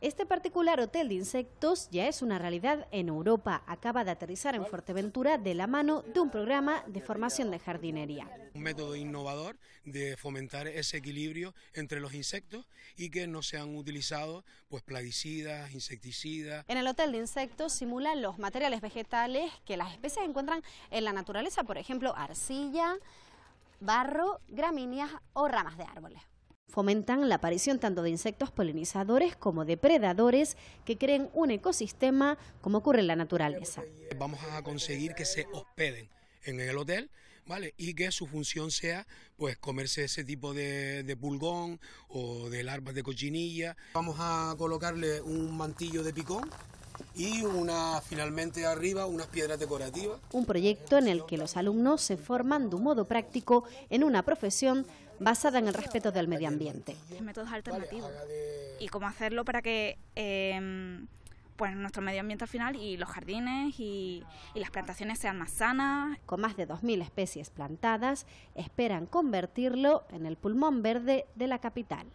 Este particular hotel de insectos ya es una realidad en Europa. Acaba de aterrizar en Fuerteventura de la mano de un programa de formación de jardinería. Un método innovador de fomentar ese equilibrio entre los insectos y que no sean utilizados pues, plaguicidas, insecticidas. En el hotel de insectos simulan los materiales vegetales que las especies encuentran en la naturaleza, por ejemplo, arcilla, barro, gramíneas o ramas de árboles fomentan la aparición tanto de insectos polinizadores como de depredadores que creen un ecosistema como ocurre en la naturaleza. Vamos a conseguir que se hospeden en el hotel, ¿vale? Y que su función sea, pues, comerse ese tipo de, de pulgón o de larvas de cochinilla. Vamos a colocarle un mantillo de picón y una, finalmente arriba unas piedras decorativas. Un proyecto en el que los alumnos se forman de un modo práctico en una profesión basada en el respeto del medio ambiente. Métodos alternativos y cómo hacerlo para que em, pues nuestro medio ambiente al final y los jardines y, y las plantaciones sean más sanas. Con más de 2.000 especies plantadas, esperan convertirlo en el pulmón verde de la capital.